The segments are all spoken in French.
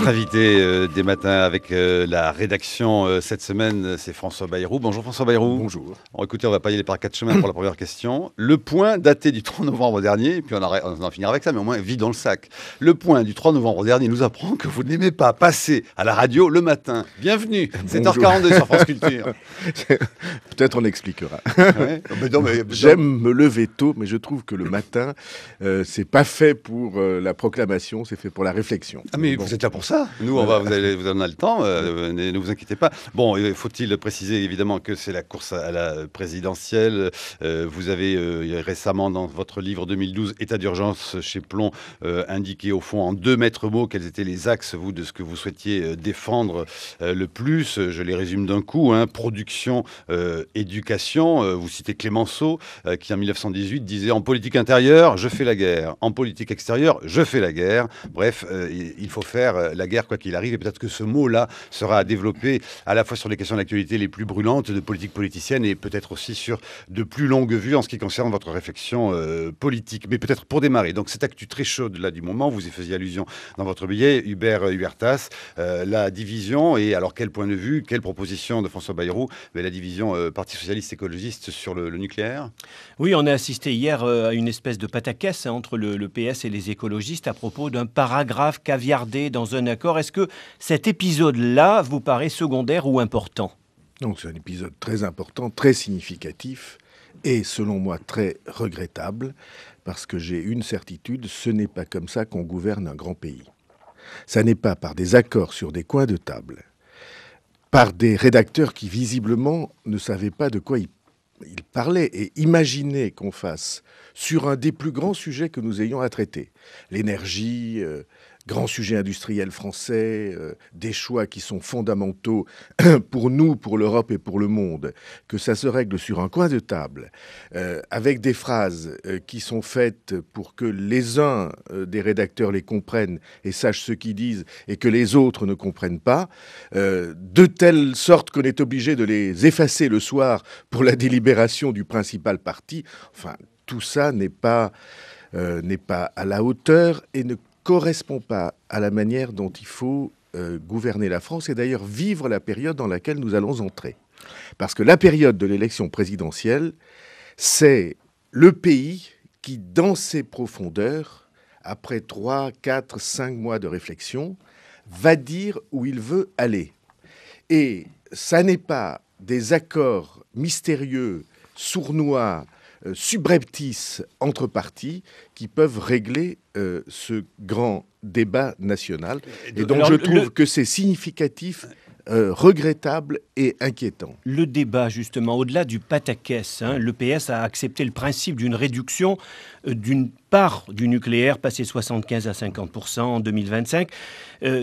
Notre invité euh, des matins avec euh, la rédaction euh, cette semaine, c'est François Bayrou. Bonjour François Bayrou. Bonjour. écoutez, on va pas y aller par quatre chemins pour la première question. Le point daté du 3 novembre dernier, puis on, on en finira avec ça, mais au moins vit dans le sac. Le point du 3 novembre dernier nous apprend que vous n'aimez pas passer à la radio le matin. Bienvenue, 7h42 sur France Culture. Peut-être on expliquera. J'aime me lever tôt, mais je trouve que le matin, c'est pas fait pour la proclamation, c'est fait pour la réflexion. Ah mais vous êtes là pour nous, on va, vous, allez, vous en a le temps, euh, ne vous inquiétez pas. Bon, faut-il préciser évidemment que c'est la course à la présidentielle. Euh, vous avez euh, récemment, dans votre livre 2012, État d'urgence chez Plomb, indiqué au fond en deux maîtres mots quels étaient les axes, vous, de ce que vous souhaitiez défendre le plus. Je les résume d'un coup hein. production, éducation. Vous citez Clémenceau, qui en 1918 disait En politique intérieure, je fais la guerre. En politique extérieure, je fais la guerre. Bref, il faut faire la guerre, quoi qu'il arrive. Et peut-être que ce mot-là sera développé à la fois sur les questions d'actualité les plus brûlantes de politique politicienne et peut-être aussi sur de plus longues vues en ce qui concerne votre réflexion euh, politique. Mais peut-être pour démarrer, donc cette actu très chaude là du moment, vous y faisiez allusion dans votre billet, Hubert Hubertas, euh, la division et alors quel point de vue, quelle proposition de François Bayrou, mais la division euh, Parti socialiste écologiste sur le, nucléaire Oui, on a assisté hier à une espèce de pataquès hein, entre le PS et les écologistes à propos d'un paragraphe caviardé dans un est-ce que cet épisode-là vous paraît secondaire ou important Donc c'est un épisode très important, très significatif et selon moi très regrettable, parce que j'ai une certitude, ce n'est pas comme ça qu'on gouverne un grand pays. Ça n'est pas par des accords sur des coins de table, par des rédacteurs qui visiblement ne savaient pas de quoi ils parlaient et imaginaient qu'on fasse sur un des plus grands sujets que nous ayons à traiter, l'énergie, euh, grands sujets industriels français, euh, des choix qui sont fondamentaux pour nous, pour l'Europe et pour le monde, que ça se règle sur un coin de table, euh, avec des phrases euh, qui sont faites pour que les uns des rédacteurs les comprennent et sachent ce qu'ils disent et que les autres ne comprennent pas, de telle sorte qu'on est obligé de les effacer le soir pour la délibération du principal parti. Enfin, tout ça n'est pas, n'est pas à la hauteur et ne correspond pas à la manière dont il faut euh, gouverner la France et d'ailleurs vivre la période dans laquelle nous allons entrer. Parce que la période de l'élection présidentielle, c'est le pays qui, dans ses profondeurs, après 3, 4, 5 mois de réflexion, va dire où il veut aller. Et ça n'est pas des accords mystérieux, sournois, euh, subreptices entre partis qui peuvent régler euh, ce grand débat national. Et donc je trouve que c'est significatif euh, regrettable et inquiétant. Le débat, justement, au-delà du pataquès, hein, PS a accepté le principe d'une réduction d'une part du nucléaire, passé 75 à 50% en 2025.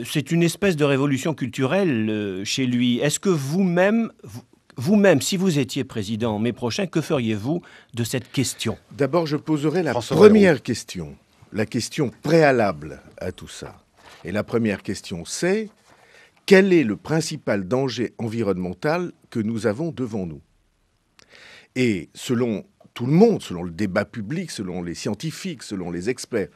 c'est une espèce de révolution culturelle chez lui. Est-ce que vous-même, vous même vous-même, si vous étiez président en mai prochain, que feriez-vous de cette question D'abord, je poserai la première question, la question préalable à tout ça. Et la première question, c'est quel est le principal danger environnemental que nous avons devant nous Et selon tout le monde, selon le débat public, selon les scientifiques, selon les experts,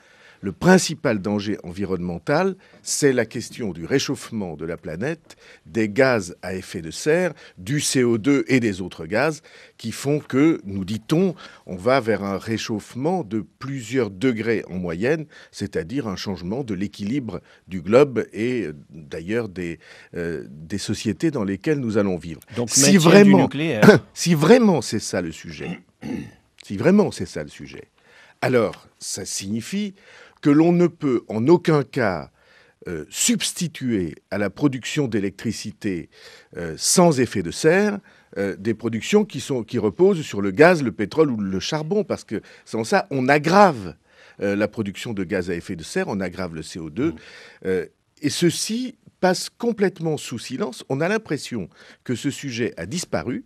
le principal danger environnemental, c'est la question du réchauffement de la planète, des gaz à effet de serre, du CO2 et des autres gaz qui font que, nous dit-on, on va vers un réchauffement de plusieurs degrés en moyenne, c'est-à-dire un changement de l'équilibre du globe et d'ailleurs des, euh, des sociétés dans lesquelles nous allons vivre. Donc, si vraiment, si vraiment c'est ça le sujet, si vraiment c'est ça le sujet, alors ça signifie que l'on ne peut en aucun cas euh, substituer à la production d'électricité euh, sans effet de serre euh, des productions qui, sont, qui reposent sur le gaz, le pétrole ou le charbon, parce que sans ça, on aggrave la production de gaz à effet de serre, on aggrave le CO2. Mmh. et ceci passe complètement sous silence. On a l'impression que ce sujet a disparu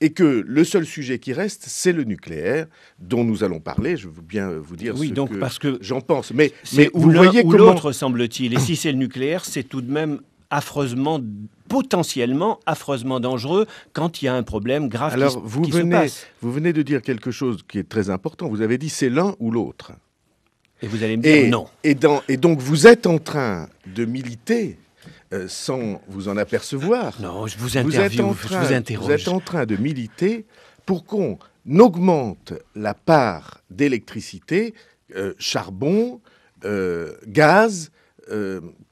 et que le seul sujet qui reste, c'est le nucléaire, dont nous allons parler. Je veux bien vous dire oui, ce donc, que, parce que j'en pense. Mais, mais vous voyez ou l'autre, semble-t-il. Et si c'est le nucléaire, c'est tout de même affreusement potentiellement affreusement dangereux quand il y a un problème grave qui, vous venez, se passe. Vous venez de dire quelque chose qui est très important. Vous avez dit c'est l'un ou l'autre. Et vous allez me dire non. et donc vous êtes en train de militer euh, sans vous en apercevoir. Non, je vous interviewe, je vous interroge. Vous êtes en train de militer pour qu'on augmente la part d'électricité, euh, charbon, euh, gaz,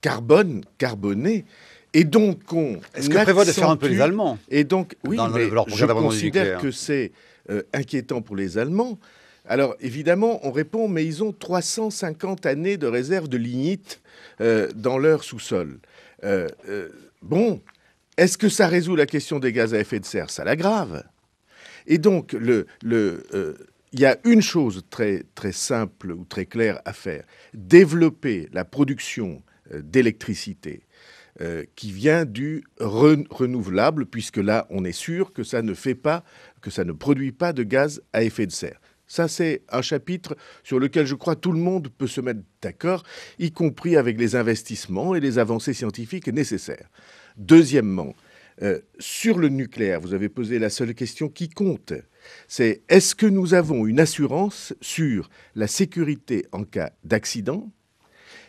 carbone, carboné. Et donc, qu'on... Est-ce que prévoit de faire un peu les Allemands Et donc, oui, mais je considère que c'est inquiétant pour les Allemands. Alors évidemment, on répond, mais ils ont 350 années de réserve de lignite dans leur sous-sol. Euh, euh, bon, est-ce que ça résout la question des gaz à effet de serre Ça l'aggrave. Et donc, il euh, y a une chose très, très simple ou très claire à faire. Développer la production d'électricité qui vient du renouvelable, puisque là, on est sûr que ça ne fait pas, que ça ne produit pas de gaz à effet de serre. Ça, c'est un chapitre sur lequel je crois tout le monde peut se mettre d'accord, y compris avec les investissements et les avancées scientifiques nécessaires. Deuxièmement, euh, sur le nucléaire, vous avez posé la seule question qui compte. C'est est-ce que nous avons une assurance sur la sécurité en cas d'accident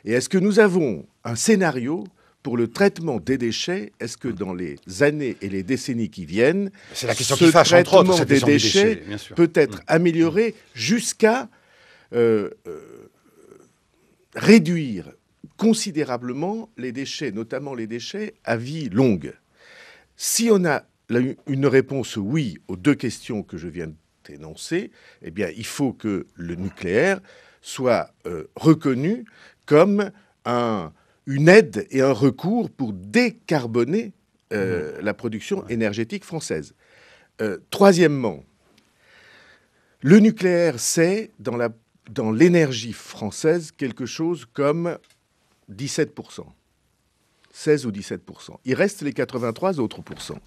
Et est-ce que nous avons un scénario pour le traitement des déchets, est-ce que hmm. dans les années et les décennies qui viennent, la question ce traitement des, déchets, peut être hmm. amélioré jusqu'à euh, euh, réduire considérablement les déchets, notamment les déchets à vie longue Si on a une réponse oui aux deux questions que je viens d'énoncer, eh bien, il faut que le nucléaire soit euh, reconnu comme un une aide et un recours pour décarboner euh, mmh. la production énergétique française. Euh, troisièmement, le nucléaire, c'est dans, l'énergie française quelque chose comme 17%, 16 ou 17%. Il reste les 83 autres pourcents.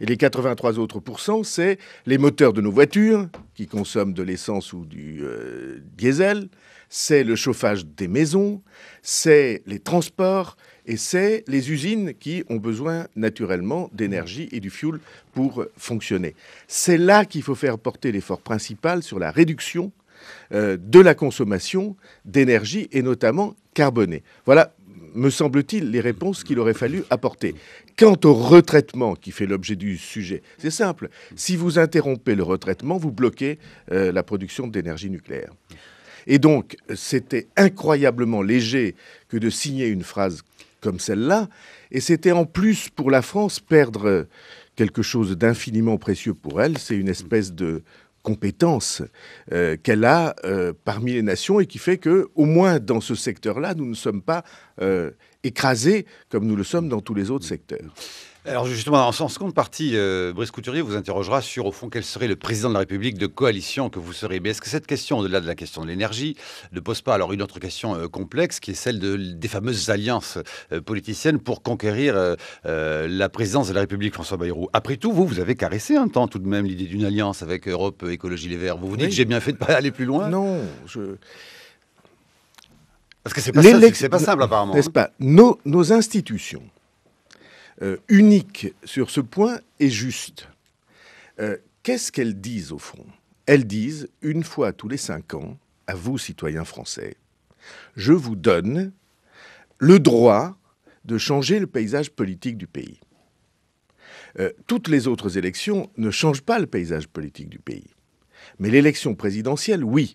Et les 83 autres pourcents, c'est les moteurs de nos voitures qui consomment de l'essence ou du euh, diesel, c'est le chauffage des maisons, c'est les transports et c'est les usines qui ont besoin naturellement d'énergie et du fuel pour fonctionner. C'est là qu'il faut faire porter l'effort principal sur la réduction euh, de la consommation d'énergie et notamment carbonée. Voilà, me semble-t-il, les réponses qu'il aurait fallu apporter. Quant au retraitement qui fait l'objet du sujet, c'est simple. Si vous interrompez le retraitement, vous bloquez euh, la production d'énergie nucléaire. Et donc, c'était incroyablement léger que de signer une phrase comme celle-là. Et c'était en plus pour la France perdre quelque chose d'infiniment précieux pour elle. C'est une espèce de compétence euh, qu'elle a euh, parmi les nations et qui fait que, au moins dans ce secteur-là, nous ne sommes pas euh, écrasés comme nous le sommes dans tous les autres secteurs. Alors justement, en, son seconde partie, euh, Brice Couturier vous interrogera sur, au fond, quel serait le président de la République de coalition que vous serez. Mais est-ce que cette question, au-delà de la question de l'énergie, ne pose pas alors une autre question euh, complexe, qui est celle des fameuses alliances euh, politiciennes pour conquérir la présidence de la République, François Bayrou Après tout, vous, vous avez caressé un temps tout de même l'idée d'une alliance avec Europe Écologie Les Verts. Vous vous dites, j'ai bien fait de ne pas aller plus loin Non, Parce que c'est pas, simple, pas apparemment. N'est-ce hein. pas nos institutions euh, unique sur ce point et juste. Euh, qu'est-ce qu'elles disent au fond Elles disent, une fois tous les cinq ans, à vous, citoyens français, je vous donne le droit de changer le paysage politique du pays. Euh, toutes les autres élections ne changent pas le paysage politique du pays. Mais l'élection présidentielle, oui.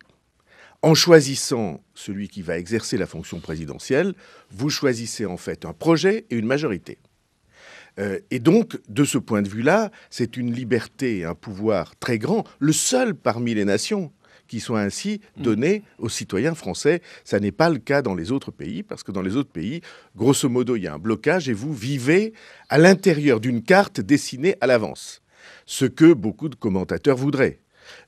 En choisissant celui qui va exercer la fonction présidentielle, vous choisissez en fait un projet et une majorité. Euh, et donc, de ce point de vue-là, c'est une liberté, un pouvoir très grand, le seul parmi les nations qui soit ainsi mm. donné aux citoyens français. Ça n'est pas le cas dans les autres pays, parce que dans les autres pays, grosso modo, il y a un blocage et vous vivez à l'intérieur d'une carte dessinée à l'avance. Ce que beaucoup de commentateurs voudraient.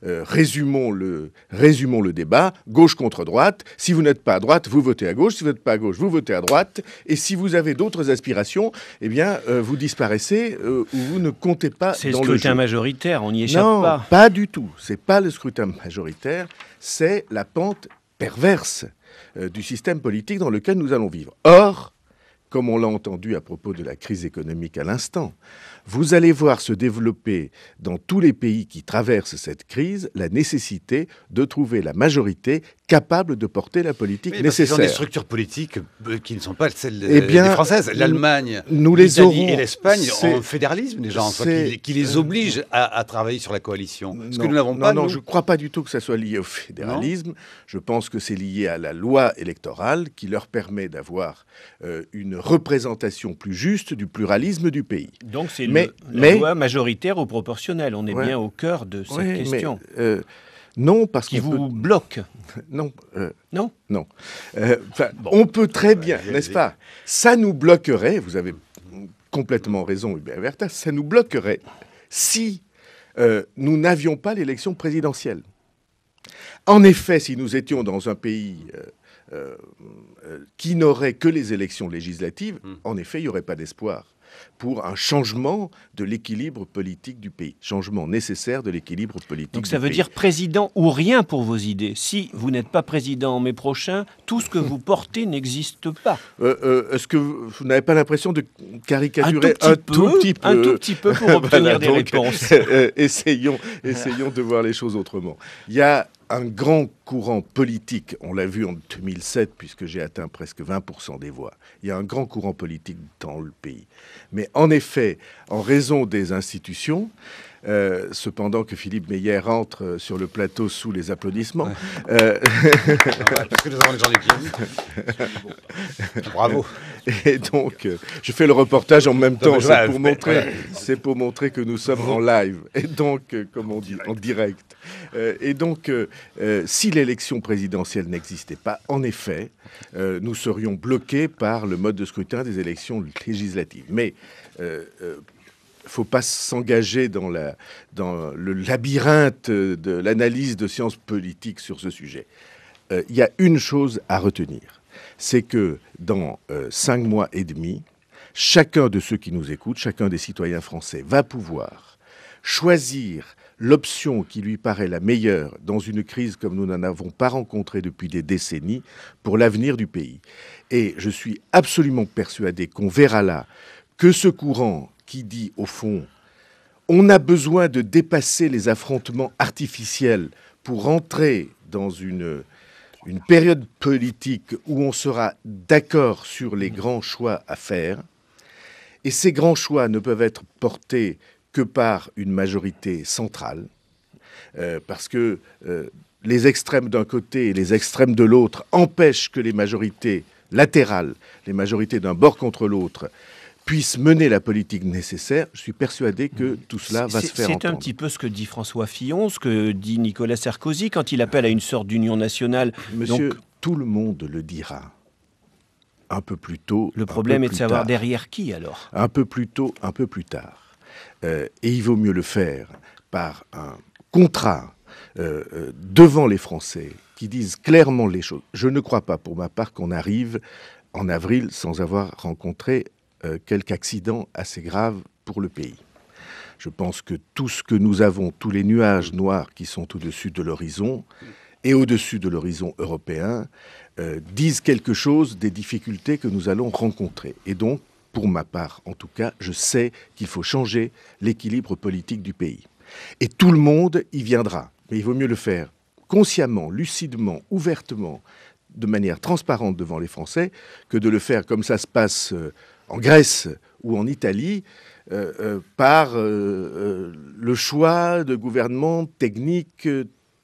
Euh, résumons, le, résumons le débat, gauche contre droite. Si vous n'êtes pas à droite, vous votez à gauche. Si vous n'êtes pas à gauche, vous votez à droite. Et si vous avez d'autres aspirations, eh bien, euh, vous disparaissez euh, ou vous ne comptez pas dans le C'est le scrutin majoritaire, on n'y échappe non, pas. pas du tout. C'est pas le scrutin majoritaire, c'est la pente perverse du système politique dans lequel nous allons vivre. Or, comme on l'a entendu à propos de la crise économique à l'instant, vous allez voir se développer dans tous les pays qui traversent cette crise la nécessité de trouver la majorité capable de porter la politique nécessaire. Ce sont des structures politiques euh, qui ne sont pas celles eh euh, des françaises. L'Allemagne, nous et l'Espagne un fédéralisme déjà, qui, les oblige à, travailler sur la coalition. Ce que nous n'avons pas. Non, je ne crois pas du tout que ça soit lié au fédéralisme. Je pense que c'est lié à la loi électorale qui leur permet d'avoir euh, une représentation plus juste du pluralisme du pays. Donc c'est une mais, la loi majoritaire ou proportionnelle. On est bien au cœur de cette question. Euh, non, parce qu'il vous bloque. Euh, non. non. Euh, non. on peut très bien, n'est-ce pas Ça nous bloquerait. Vous avez complètement raison, Hubert Vertas. Ça nous bloquerait si nous n'avions pas l'élection présidentielle. En effet, si nous étions dans un pays qui n'aurait que les élections législatives, hmm. en effet, il n'y aurait pas d'espoir pour un changement de l'équilibre politique du pays. Changement nécessaire de l'équilibre politique Donc ça veut dire président ou rien pour vos idées. Si vous n'êtes pas président en mai prochain, tout ce que vous portez n'existe pas. Euh, euh, est-ce que vous, n'avez pas l'impression de caricaturer un tout petit, peu, un tout petit peu, pour obtenir des réponses euh, Essayons, essayons de voir les choses autrement. Il y a un grand courant politique, on l'a vu en 2007 puisque j'ai atteint presque 20% des voix, il y a un grand courant politique dans le pays. Mais en effet, en raison des institutions, euh, cependant que Philippe Meyer entre euh, sur le plateau sous les applaudissements. Bravo. Et donc, euh, je fais le reportage en même temps. C'est pour, montrer, c'est pour montrer que nous sommes en live. Et donc, comme on dit, en direct. et donc, si l'élection présidentielle n'existait pas, en effet, nous serions bloqués par le mode de scrutin des élections législatives. Mais faut pas s'engager dans, le labyrinthe de l'analyse de sciences politiques sur ce sujet. Euh, il y a une chose à retenir, c'est que dans euh, cinq mois et demi, chacun de ceux qui nous écoutent, chacun des citoyens français va pouvoir choisir l'option qui lui paraît la meilleure dans une crise comme nous n'en avons pas rencontré depuis des décennies pour l'avenir du pays. Et je suis absolument persuadé qu'on verra là que ce courant qui dit, au fond, on a besoin de dépasser les affrontements artificiels pour entrer dans une, période politique où on sera d'accord sur les grands choix à faire. Et ces grands choix ne peuvent être portés que par une majorité centrale, euh, parce que euh, les extrêmes d'un côté et les extrêmes de l'autre empêchent que les majorités latérales, les majorités d'un bord contre l'autre, puisse mener la politique nécessaire, je suis persuadé que mm. tout cela va se faire C'est un petit peu ce que dit François Fillon, ce que dit Nicolas Sarkozy quand il appelle à une sorte d'union nationale. Monsieur, tout le monde le dira. Un peu plus tôt. Le problème est de savoir derrière qui alors Un peu plus tôt, un peu plus tard. Euh, et il vaut mieux le faire par un contrat euh, euh, devant les Français qui disent clairement les choses. Je ne crois pas pour ma part qu'on arrive en avril sans avoir rencontré euh, quelques accidents assez graves pour le pays. Je pense que tout ce que nous avons, tous les nuages noirs qui sont au-dessus de l'horizon et au-dessus de l'horizon européen, euh, disent quelque chose des difficultés que nous allons rencontrer. Et donc, pour ma part en tout cas, je sais qu'il faut changer l'équilibre politique du pays. Et tout le monde y viendra. Mais il vaut mieux le faire consciemment, lucidement, ouvertement, de manière transparente devant les Français, que de le faire comme ça se passe. Euh, en Grèce ou en Italie, euh, euh, par euh, le choix de gouvernements techniques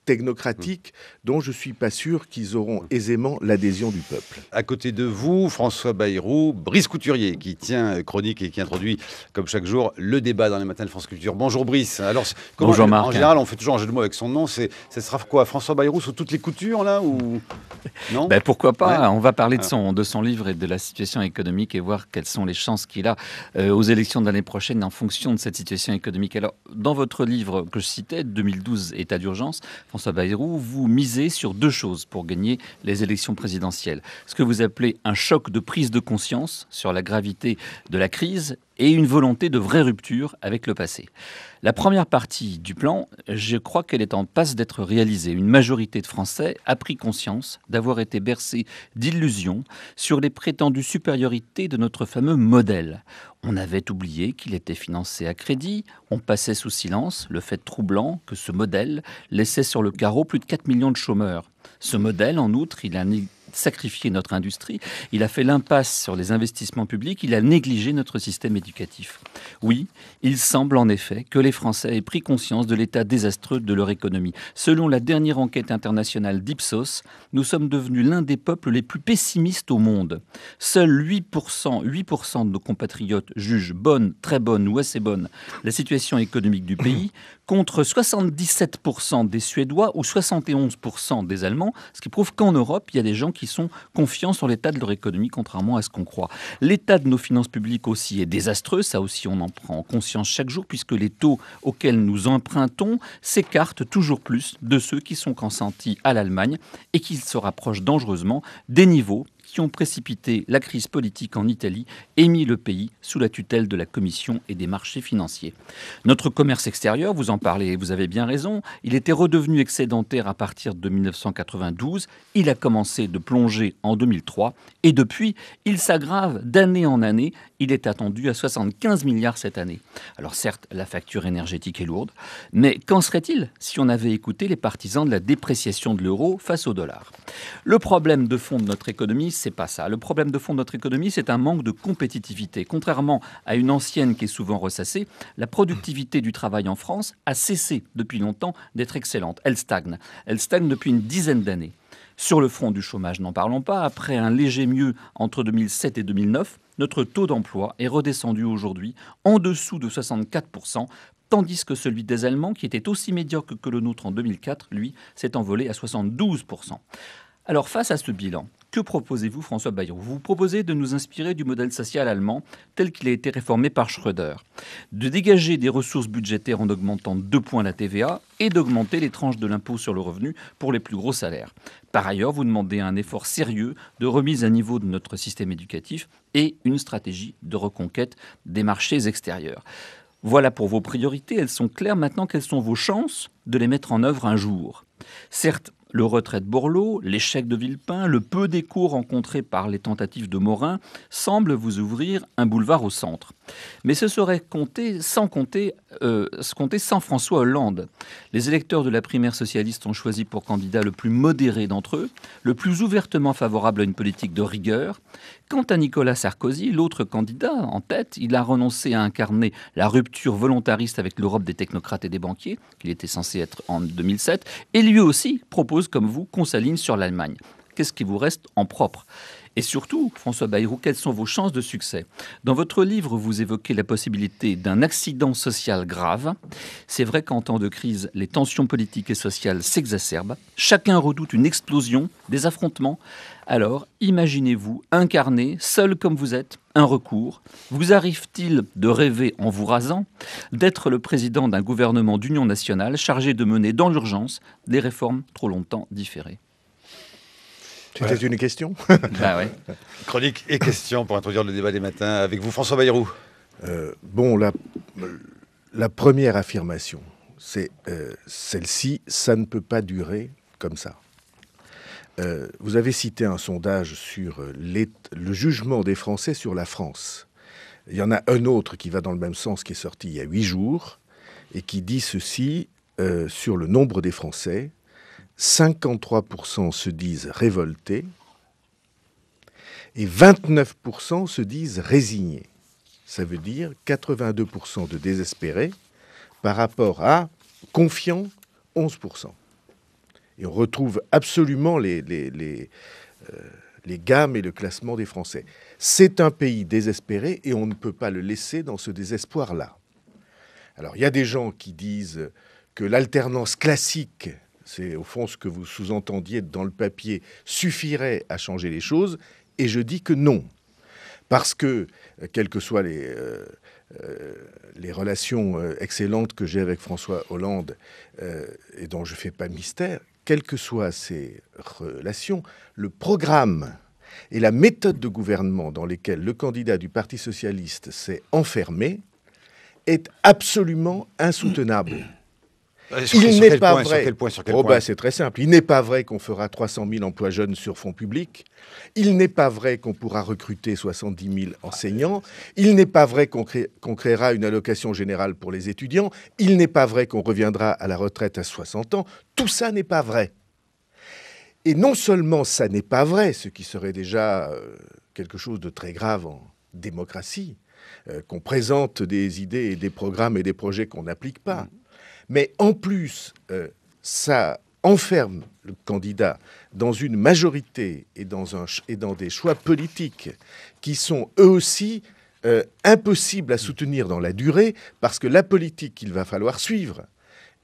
technocratique dont je ne suis pas sûr qu'ils auront mmh. aisément l'adhésion du peuple. À côté de vous, François Bayrou, Brice Couturier, qui tient euh, chronique et qui introduit, comme chaque jour, le débat dans les matins de France Culture. Bonjour Brice. Alors, Bonjour Marc. En général, on fait toujours un jeu de mots avec son nom. C'est, ça sera quoi François Bayrou sous toutes les coutures, là ou... non ben, Pourquoi pas On va parler de ah. son, de son livre et de la situation économique et voir quelles sont les chances qu'il a euh, aux élections de l'année prochaine en fonction de cette situation économique. Alors, dans votre livre que je citais, 2012, État d'urgence, François François Bayrou, vous misez sur deux choses pour gagner les élections présidentielles. Ce que vous appelez un choc de prise de conscience sur la gravité de la crise et une volonté de vraie rupture avec le passé. La première partie du plan, je crois qu'elle est en passe d'être réalisée. Une majorité de Français a pris conscience d'avoir été bercée d'illusions sur les prétendues supériorités de notre fameux modèle. On avait oublié qu'il était financé à crédit, on passait sous silence le fait troublant que ce modèle laissait sur le carreau plus de 4 millions de chômeurs. Ce modèle, en outre, il a sacrifié notre industrie, il a fait l'impasse sur les investissements publics, il a négligé notre système éducatif. Oui, il semble en effet que les Français aient pris conscience de l'état désastreux de leur économie. Selon la dernière enquête internationale d'Ipsos, nous sommes devenus l'un des peuples les plus pessimistes au monde. Seuls 8%, 8 de nos compatriotes jugent bonne, très bonne ou assez bonne la situation économique du pays, contre 77% des Suédois ou 71% des Allemands, ce qui prouve qu'en Europe, il y a des gens qui sont confiants sur l'état de leur économie, contrairement à ce qu'on croit. L'état de nos finances publiques aussi est désastreux, ça aussi on en prend conscience chaque jour, puisque les taux auxquels nous empruntons s'écartent toujours plus de ceux qui sont consentis à l'Allemagne et qu'ils se rapprochent dangereusement des niveaux qui ont précipité la crise politique en Italie et mis le pays sous la tutelle de la Commission et des marchés financiers. Notre commerce extérieur, vous en parlez, vous avez bien raison, il était redevenu excédentaire à partir de 1992, il a commencé de plonger en 2003 et depuis, il s'aggrave d'année en année, il est attendu à 75 milliards cette année. Alors certes, la facture énergétique est lourde, mais qu'en serait-il si on avait écouté les partisans de la dépréciation de l'euro face au dollar Le problème de fond de notre économie, c'est pas ça. Le problème de fond de notre économie, c'est un manque de compétitivité. Contrairement à une ancienne qui est souvent ressassée, la productivité du travail en France a cessé depuis longtemps d'être excellente. Elle stagne. Elle stagne depuis une dizaine d'années. Sur le front du chômage, n'en parlons pas, après un léger mieux entre 2007 et 2009, notre taux d'emploi est redescendu aujourd'hui en dessous de 64%, tandis que celui des Allemands, qui était aussi médiocre que le nôtre en 2004, lui, s'est envolé à 72%. Alors face à ce bilan, que proposez-vous, François Bayrou Vous proposez de nous inspirer du modèle social allemand tel qu'il a été réformé par Schröder, de dégager des ressources budgétaires en augmentant deux points la TVA et d'augmenter les tranches de l'impôt sur le revenu pour les plus gros salaires. Par ailleurs, vous demandez un effort sérieux de remise à niveau de notre système éducatif et une stratégie de reconquête des marchés extérieurs. Voilà pour vos priorités, elles sont claires. Maintenant, quelles sont vos chances de les mettre en œuvre un jour Certes, le retrait de Borloo, l'échec de Villepin, le peu d'écho rencontré par les tentatives de Morin semblent vous ouvrir un boulevard au centre. Mais ce serait compter, sans compter euh, comptait sans François Hollande. Les électeurs de la primaire socialiste ont choisi pour candidat le plus modéré d'entre eux, le plus ouvertement favorable à une politique de rigueur. Quant à Nicolas Sarkozy, l'autre candidat en tête, il a renoncé à incarner la rupture volontariste avec l'Europe des technocrates et des banquiers, qu'il était censé être en 2007, et lui aussi propose, comme vous, qu'on s'aligne sur l'Allemagne. Qu'est-ce qui vous reste en propre et surtout, François Bayrou, quelles sont vos chances de succès Dans votre livre, vous évoquez la possibilité d'un accident social grave. C'est vrai qu'en temps de crise, les tensions politiques et sociales s'exacerbent. Chacun redoute une explosion, des affrontements. Alors, imaginez-vous incarné, seul comme vous êtes, un recours. Vous arrive-t-il de rêver en vous rasant d'être le président d'un gouvernement d'union nationale chargé de mener dans l'urgence des réformes trop longtemps différées c'était une question bah Chronique et question pour introduire le débat des matins avec vous, François Bayrou. Euh, bon, la, première affirmation, c'est euh, celle-ci, ça ne peut pas durer comme ça. Euh, vous avez cité un sondage sur le jugement des Français sur la France. Il y en a un autre qui va dans le même sens, qui est sorti il y a huit jours, et qui dit ceci sur le nombre des Français. 53% se disent révoltés et 29% se disent résignés. Ça veut dire 82% de désespérés par rapport à confiants 11%. Et on retrouve absolument les, euh, les gammes et le classement des Français. C'est un pays désespéré et on ne peut pas le laisser dans ce désespoir-là. Alors il y a des gens qui disent que l'alternance classique c'est au fond ce que vous sous-entendiez dans le papier, suffirait à changer les choses, et je dis que non. Parce que, euh, quelles que soient les, euh, euh, relations excellentes que j'ai avec François Hollande, et dont je ne fais pas mystère, quelles que soient ces relations, le programme et la méthode de gouvernement dans lesquelles le candidat du Parti socialiste s'est enfermé est absolument insoutenable il n'est pas vrai. c'est très simple. Il n'est pas vrai qu'on fera 300 000 emplois jeunes sur fonds publics. Il n'est pas vrai qu'on pourra recruter 70 000 ah, enseignants. Il n'est pas vrai qu'on, qu'on créera une allocation générale pour les étudiants. Il n'est pas vrai qu'on reviendra à la retraite à 60 ans. Tout ça n'est pas vrai. Et non seulement ça n'est pas vrai, ce qui serait déjà euh, quelque chose de très grave en démocratie, euh, qu'on présente des idées et des programmes et des projets qu'on n'applique pas. Mm. Mais en plus, euh, ça enferme le candidat dans une majorité et dans, des choix politiques qui sont eux aussi euh, impossibles à soutenir dans la durée parce que la politique qu'il va falloir suivre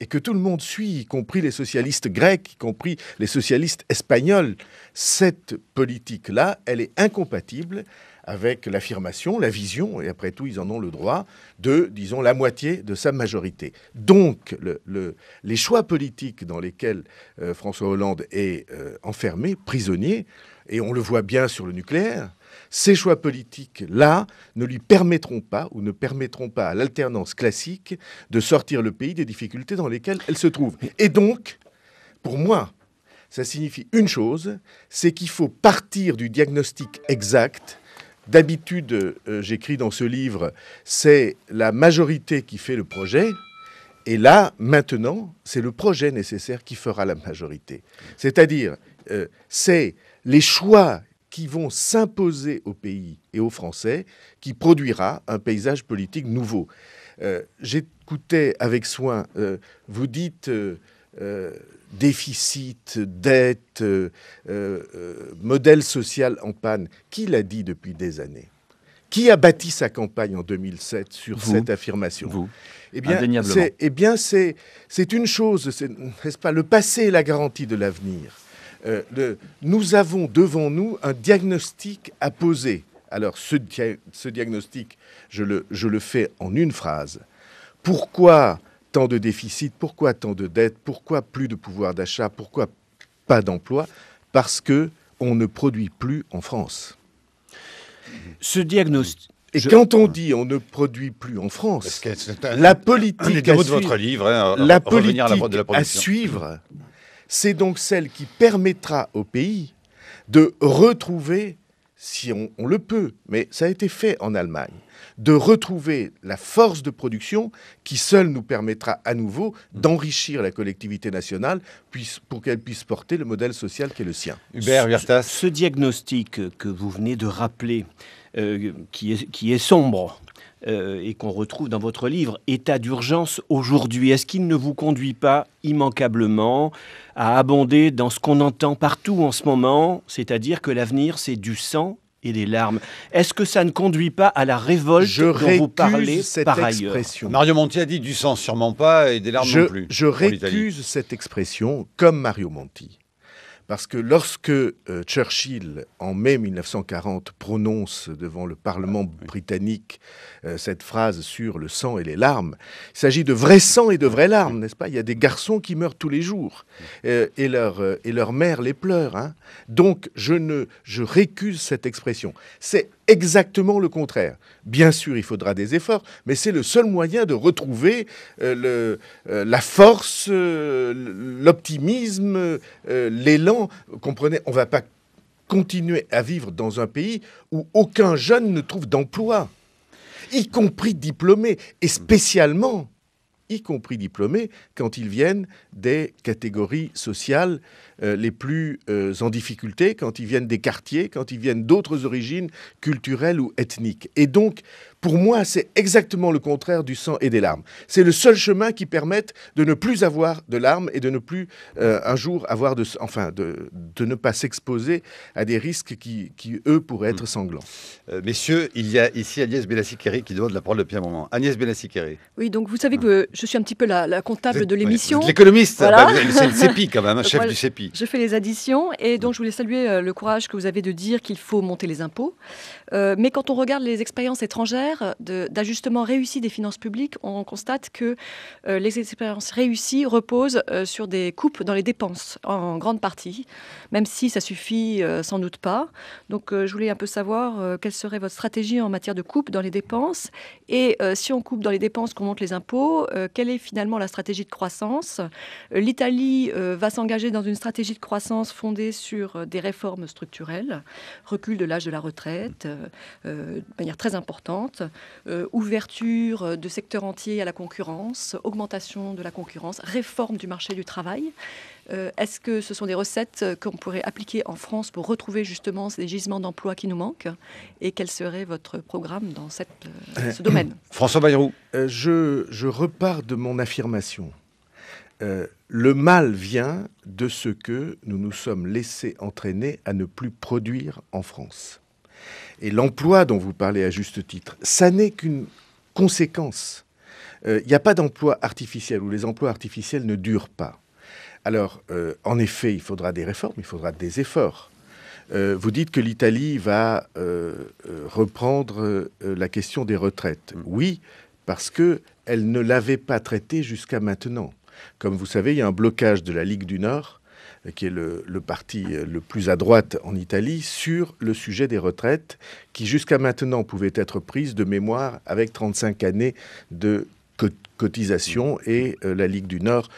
et que tout le monde suit, y compris les socialistes grecs, y compris les socialistes espagnols, cette politique-là, elle est incompatible avec l'affirmation, la vision, et après tout, ils en ont le droit, de, disons, la moitié de sa majorité. Donc, les choix politiques dans lesquels euh, François Hollande est euh, enfermé, prisonnier, et on le voit bien sur le nucléaire, ces choix politiques-là ne lui permettront pas ou ne permettront pas à l'alternance classique de sortir le pays des difficultés dans lesquelles elle se trouve. Et donc, pour moi, ça signifie une chose, c'est qu'il faut partir du diagnostic exact D'habitude, euh, j'écris dans ce livre, c'est la majorité qui fait le projet. Et là, maintenant, c'est le projet nécessaire qui fera la majorité. C'est-à-dire, euh, c'est les choix qui vont s'imposer au pays et aux Français qui produira un paysage politique nouveau. Euh, j'écoutais avec soin, vous dites déficit, dette, euh, euh, euh, modèle social en panne. Qui l'a dit depuis des années Qui a bâti sa campagne en 2007 sur cette affirmation Vous. Eh bien, c'est, eh bien, c'est, une chose, n'est-ce pas Le passé est la garantie de l'avenir. nous avons devant nous un diagnostic à poser. Alors, ce, diagnostic, je le fais en une phrase. Pourquoi tant de déficit, pourquoi tant de dettes, pourquoi plus de pouvoir d'achat, pourquoi pas d'emploi Parce que on ne produit plus en France. Ce diagnostic. Et quand on dit on ne produit plus en France, la politique, à, suivre, hein, la politique suivre, c'est donc celle qui permettra au pays de retrouver, si on le peut, mais ça a été fait en Allemagne, de retrouver la force de production qui seule nous permettra à nouveau mm. d'enrichir la collectivité nationale pour qu'elle puisse porter le modèle social qui est le sien. Hubert Ce, diagnostic que vous venez de rappeler, euh, qui, est, sombre, euh, et qu'on retrouve dans votre livre, État d'urgence aujourd'hui, est-ce qu'il ne vous conduit pas immanquablement à abonder dans ce qu'on entend partout en ce moment, c'est-à-dire que l'avenir c'est du sang et les larmes. Est-ce que ça ne conduit pas à la révolte je dont vous parlez cette par expression. Ailleurs Mario Monti a dit du sang sûrement pas et des larmes non plus. Je récuse cette expression comme Mario Monti. Parce que lorsque euh, Churchill, en mai 1940, prononce devant le Parlement ah, britannique euh, cette phrase sur le sang et les larmes, il s'agit de vrai sang et de vraies larmes, n'est-ce pas Il y a des garçons qui meurent tous les jours euh, et, leur, et mère les pleure. Hein. Donc je, ne, je récuse cette expression. C'est exactement le contraire. Bien sûr, il faudra des efforts, mais c'est le seul moyen de retrouver euh, euh, la force, euh, l'optimisme, l'élan. Comprenez, on ne va pas continuer à vivre dans un pays où aucun jeune ne trouve d'emploi, y compris diplômé, et spécialement y compris diplômés, quand ils viennent des catégories sociales euh, les plus euh, en difficulté, quand ils viennent des quartiers, quand ils viennent d'autres origines culturelles ou ethniques. Et donc, pour moi, c'est exactement le contraire du sang et des larmes. C'est le seul chemin qui permette de ne plus avoir de larmes et de ne plus euh, un jour avoir de, enfin, de, ne pas s'exposer à des risques qui, eux, pourraient être hmm. sanglants. Euh, messieurs, il y a ici Agnès Bellassi-Kerry qui demande la parole depuis un moment. Agnès Bellassi-Kerry. Oui, donc vous savez que je suis un petit peu la, comptable de l'émission. L'économiste, c'est le CEPI quand même, hein, chef du CEPI. Je fais les additions et donc je voulais saluer euh, le courage que vous avez de dire qu'il faut monter les impôts. mais quand on regarde les expériences étrangères, d'ajustement réussi des finances publiques, on constate que euh, les expériences réussies reposent euh, sur des coupes dans les dépenses, en, grande partie, même si ça suffit euh, sans doute pas. Donc je voulais un peu savoir quelle serait votre stratégie en matière de coupe dans les dépenses. Et si on coupe dans les dépenses, qu'on monte les impôts, quelle est finalement la stratégie de croissance L'Italie va s'engager dans une stratégie de croissance fondée sur des réformes structurelles, recul de l'âge de la retraite, de manière très importante euh, ouverture euh, de secteurs entiers à la concurrence, augmentation de la concurrence, réforme du marché du travail. Euh, est-ce que ce sont des recettes qu'on pourrait appliquer en France pour retrouver justement ces gisements d'emplois qui nous manquent Et quel serait votre programme dans ce domaine François Bayrou. Je, repars de mon affirmation. le mal vient de ce que nous nous sommes laissés entraîner à ne plus produire en France et l'emploi dont vous parlez à juste titre, ça n'est qu'une conséquence. Il euh, n'y a pas d'emploi artificiel ou les emplois artificiels ne durent pas. Alors, euh, en effet, il faudra des réformes, il faudra des efforts. Euh, vous dites que l'Italie va reprendre la question des retraites. Mm. Oui, parce qu'elle ne l'avait pas traitée jusqu'à maintenant. Comme vous savez, il y a un blocage de la Ligue du Nord qui est le, parti euh, le plus à droite en Italie, sur le sujet des retraites, qui jusqu'à maintenant pouvaient être prises de mémoire avec 35 années de cotisation et euh, la Ligue du Nord,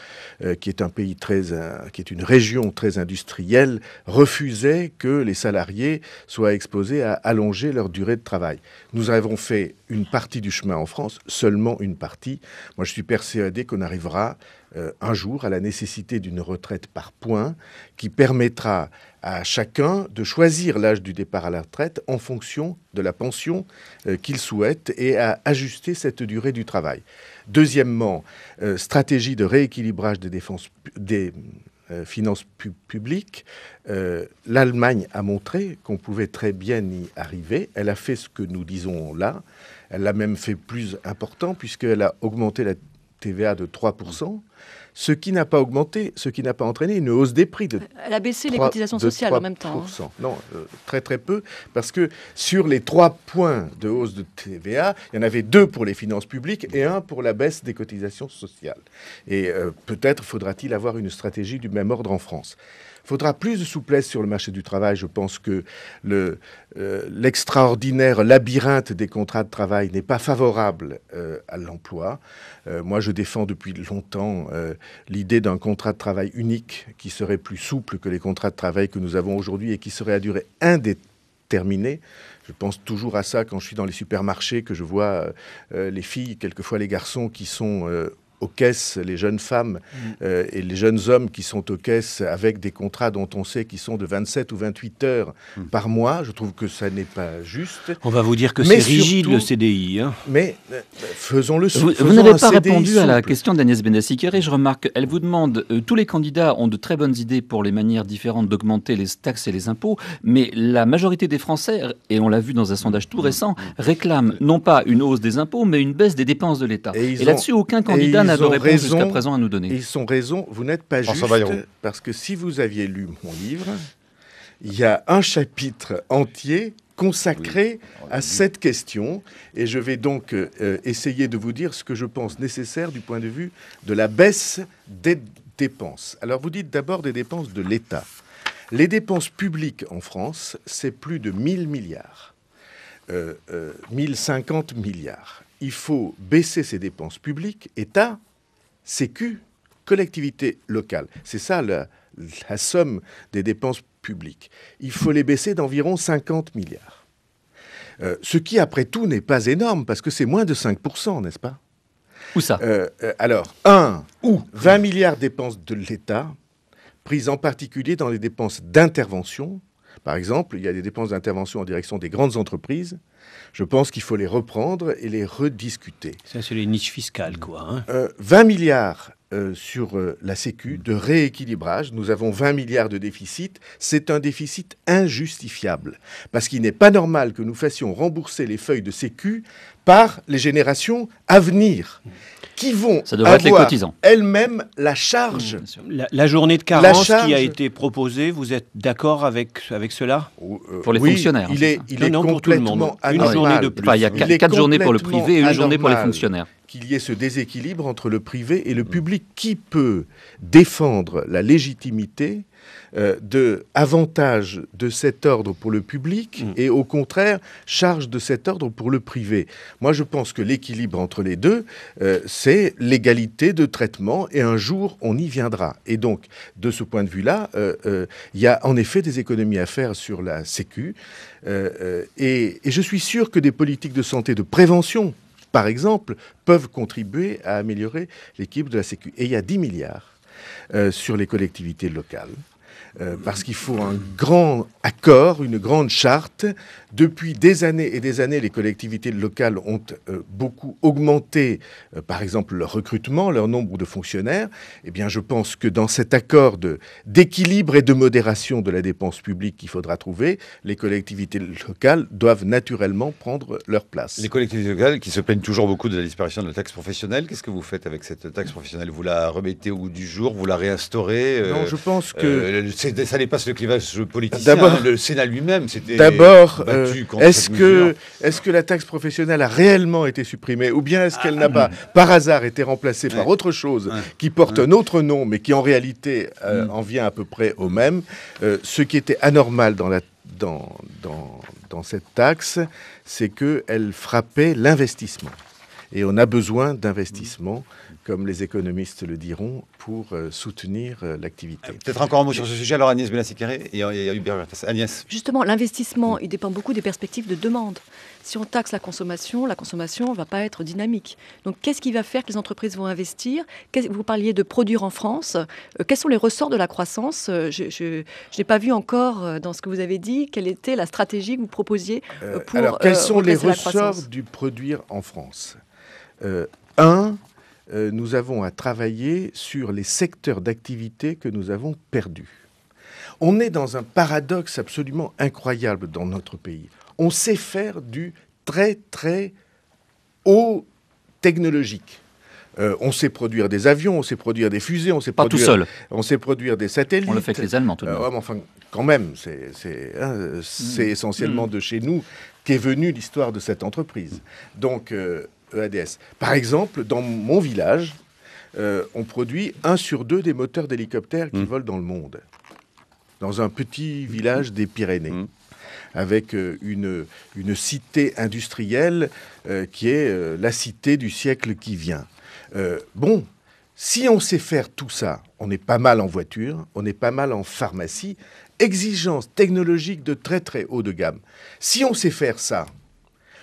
euh, qui est un pays qui est une région très industrielle, refusait que les salariés soient exposés à allonger leur durée de travail. Nous avons fait une partie du chemin en France, seulement une partie. Moi, je suis persuadé qu'on arrivera euh, un jour à la nécessité d'une retraite par point qui permettra à chacun de choisir l'âge du départ à la retraite en fonction de la pension euh, qu'il souhaite et à ajuster cette durée du travail. Deuxièmement, euh, stratégie de rééquilibrage des, défenses, des finances publiques. L'Allemagne a montré qu'on pouvait très bien y arriver. Elle a fait ce que nous disons là. Elle l'a même fait plus important puisqu'elle a augmenté la TVA de 3%, ce qui n'a pas augmenté, ce qui n'a pas entraîné une hausse des prix de. Elle a baissé les cotisations sociales en même temps. Hein. Non, euh, très très peu, parce que sur les trois points de hausse de TVA, il y en avait deux pour les finances publiques et un pour la baisse des cotisations sociales. Et euh, peut-être faudra-t-il avoir une stratégie du même ordre en France. Il faudra plus de souplesse sur le marché du travail. Je pense que euh, l'extraordinaire labyrinthe des contrats de travail n'est pas favorable euh, à l'emploi. Euh, moi, je défends depuis longtemps l'idée d'un contrat de travail unique qui serait plus souple que les contrats de travail que nous avons aujourd'hui et qui serait à durée indéterminée. Je pense toujours à ça quand je suis dans les supermarchés, que je vois les filles, quelquefois les garçons, qui sont aux caisses, les jeunes femmes mm. euh, et les jeunes hommes qui sont aux caisses avec des contrats dont on sait qu'ils sont de 27 ou 28 heures mm. par mois. Je trouve que ça n'est pas juste. On va vous dire que c'est rigide le CDI. Hein. Mais euh, faisons-le Vous, vous n'avez pas répondu à la question d'Agnès Benassi-Carré. Je remarque, elle vous demande, euh, tous les candidats ont de très bonnes idées pour les manières différentes d'augmenter les taxes et les impôts, mais la majorité des Français, et on l'a vu dans un sondage tout mm. récent, réclament non pas une hausse des impôts, mais une baisse des dépenses de l'État. Et, et là-dessus, aucun candidat ils ont présent à nous raison, vous n'êtes pas juste, parce que si vous aviez lu mon livre, il y a un chapitre entier consacré à cette question. Et je vais donc euh, essayer de vous dire ce que je pense nécessaire du point de vue de la baisse des dépenses. Alors vous dites d'abord des dépenses de l'État. Les dépenses publiques en France, c'est plus de 1000 milliards. Euh, euh, 1050 milliards il faut baisser ses dépenses publiques, État, Sécu, collectivité locale. C'est ça la, somme des dépenses publiques. Il faut les baisser d'environ 50 milliards. Euh, ce qui, après tout, n'est pas énorme, parce que c'est moins de 5%, n'est-ce pas Où ça euh, euh, Alors, 1. ou 20 milliards dépenses de l'État, prises en particulier dans les dépenses d'intervention, par exemple, il y a des dépenses d'intervention en direction des grandes entreprises. Je pense qu'il faut les reprendre et les rediscuter. Ça, c'est les niches fiscales, quoi. 20 hein. euh, milliards euh, sur euh, la Sécu de rééquilibrage. Nous avons 20 milliards de déficit. C'est un déficit injustifiable parce qu'il n'est pas normal que nous fassions rembourser les feuilles de Sécu par les générations à venir qui vont Ça avoir être les cotisants. elles-mêmes la charge. La, journée de carence charge... qui a été proposée, vous êtes d'accord avec, avec cela oh, euh, Pour les fonctionnaires. Hein, il est, il est non, pour tout le monde. Une journée de plus. il y a quatre journées pour le privé et une journée pour les fonctionnaires. Qu'il y ait ce déséquilibre entre le privé et le public. Qui peut défendre la légitimité euh, de avantage de cet ordre pour le public mm. et au contraire charge de cet ordre pour le privé. Moi, je pense que l'équilibre entre les deux, euh, c'est l'égalité de traitement et un jour, on y viendra. Et donc, de ce point de vue-là, euh, il y a en effet des économies à faire sur la Sécu. Et, je suis sûr que des politiques de santé, de prévention, par exemple, peuvent contribuer à améliorer l'équilibre de la Sécu. Et il y a 10 milliards sur les collectivités locales. Euh, parce qu'il faut un grand accord, une grande charte. Depuis des années et des années, les collectivités locales ont euh, beaucoup augmenté, euh, par exemple, leur recrutement, leur nombre de fonctionnaires. Eh bien, je pense que dans cet accord d'équilibre et de modération de la dépense publique qu'il faudra trouver, les collectivités locales doivent naturellement prendre leur place. Les collectivités locales qui se plaignent toujours beaucoup de la disparition de la taxe professionnelle, qu'est-ce que vous faites avec cette taxe professionnelle Vous la remettez au bout du jour Vous la réinstaurez Non, je pense que ça dépasse le clivage politique. D'abord, hein, le Sénat lui-même c'était D'abord, euh, est-ce que, la taxe professionnelle a réellement été supprimée ou bien est-ce qu'elle n'a ah, pas, hum. par hasard, été remplacée par autre chose qui porte un autre nom mais qui en réalité euh, hum. en vient à peu près au même euh, Ce qui était anormal dans, cette taxe, c'est qu'elle frappait l'investissement. Et on a besoin d'investissement. Hum comme les économistes le diront, pour euh, soutenir euh, l'activité. Ah, peut-être encore un mot sur ce sujet, alors Agnès Benassikéré et, et Hubert Agnès. Justement, l'investissement, il dépend beaucoup des perspectives de demande. Si on taxe la consommation, la consommation ne va pas être dynamique. Donc qu'est-ce qui va faire que les entreprises vont investir Vous parliez de produire en France. Euh, quels sont les ressorts de la croissance Je n'ai pas vu encore dans ce que vous avez dit quelle était la stratégie que vous proposiez pour... alors, quels sont les ressorts du produire en France Un, euh, nous avons à travailler sur les secteurs d'activité que nous avons perdus. On est dans un paradoxe absolument incroyable dans notre pays. On sait faire du très très haut technologique. Euh, on sait produire des avions, on sait produire des fusées, on sait pas produire, tout seul. On sait produire des satellites. On le fait avec les Allemands, tout de euh, enfin, quand même, c'est c'est hein, mmh. essentiellement mmh. de chez nous qu'est venue l'histoire de cette entreprise. Donc, EADS. Par exemple, dans mon village, euh, on produit un sur deux des moteurs d'hélicoptères qui hmm. volent dans le monde, dans un petit village des Pyrénées. Hmm. avec euh, une, cité industrielle euh, qui est la cité du siècle qui vient. bon, si on sait faire tout ça, on est pas mal en voiture, on est pas mal en pharmacie, exigences technologiques de très très haut de gamme. Si on sait faire ça,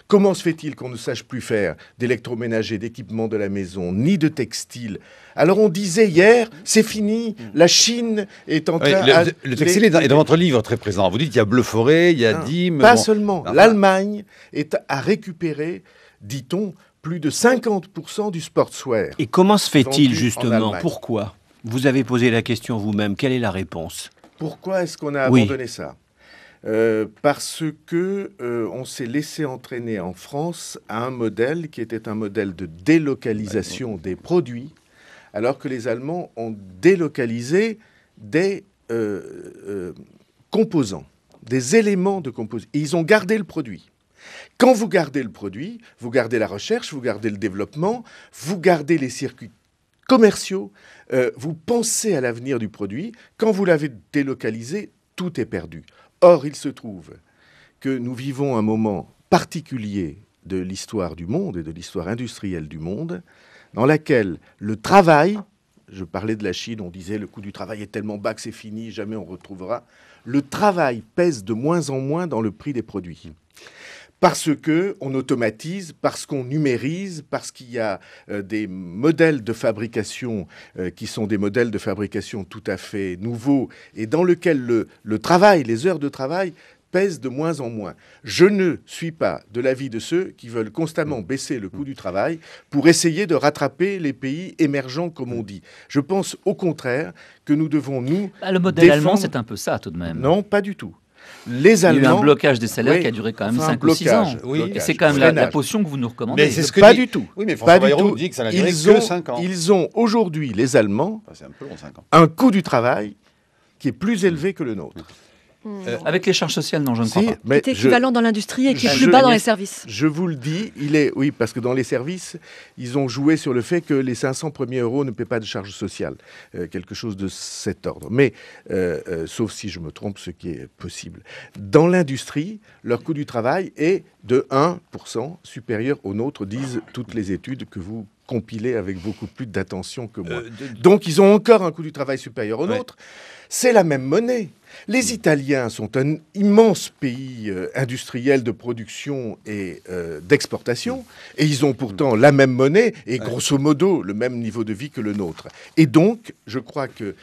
Comment se fait-il qu'on ne sache plus faire d'électroménager, d'équipement de la maison, ni de textile Alors on disait hier, c'est fini, la Chine est en train... de. le, textile est, dans, votre livre très présent. Vous dites il y a Forêt, il y a ah, dim. Pas seulement. Ah. L'Allemagne est à récupérer, dit-on, plus de 50% du sportswear. Et comment se fait-il justement Pourquoi Vous avez posé la question vous-même. Quelle est la réponse Pourquoi est-ce qu'on a abandonné ça euh, parce que euh, on s'est laissé entraîner en France à un modèle qui était un modèle de délocalisation des produits, alors que les Allemands ont délocalisé des euh, composants, des éléments de composants. Ils ont gardé le produit. Quand vous gardez le produit, vous gardez la recherche, vous gardez le développement, vous gardez les circuits commerciaux, vous pensez à l'avenir du produit. Quand vous l'avez délocalisé, tout est perdu. Or, il se trouve que nous vivons un moment particulier de l'histoire du monde et de l'histoire industrielle du monde, dans laquelle le travail, je parlais de la Chine, on disait le coût du travail est tellement bas que c'est fini, jamais on retrouvera, le travail pèse de moins en moins dans le prix des produits parce qu'on automatise, parce qu'on numérise, parce qu'il y a euh, des modèles de fabrication euh, qui sont des modèles de fabrication tout à fait nouveaux et dans lesquels le, travail, les heures de travail pèsent de moins en moins. Je ne suis pas de l'avis de ceux qui veulent constamment mm. baisser le coût mm. du travail pour essayer de rattraper les pays émergents, comme on mm. dit. Je pense au contraire que nous devons, nous... Bah, le modèle allemand, c'est un peu ça tout de même. Non, pas du tout les Allemands. Il y a eu un blocage des salaires qui a duré quand même 5 ou 6 ans. et c'est quand même la, potion que vous nous recommandez. pas du tout. Oui, mais pas du tout. dit que ça duré ils ont, que 5 ans. Ils ont aujourd'hui, les Allemands, un, peu un coût du travail qui est plus élevé que le nôtre. Euh, euh, avec les charges sociales, non, je ne crois pas. équivalent dans l'industrie et qui est plus bas dans les services. Je vous le dis, il est, oui, parce que dans les services, ils ont joué sur le fait que les 500 premiers euros ne paient pas de charges sociales, euh, quelque chose de cet ordre. Mais, sauf si je me trompe, ce qui est possible. Dans l'industrie, leur coût du travail est de 1% supérieur au nôtre, disent toutes les études que vous compilé avec beaucoup plus d'attention que moi. Euh, donc ils ont encore un coût du travail supérieur au nôtre. C'est la même monnaie. Les Italiens sont un immense pays euh, industriel de production et euh, d'exportation, mm. et ils ont mm. pourtant la même monnaie et grosso modo le même niveau de vie que le nôtre. Et donc, je crois qu'il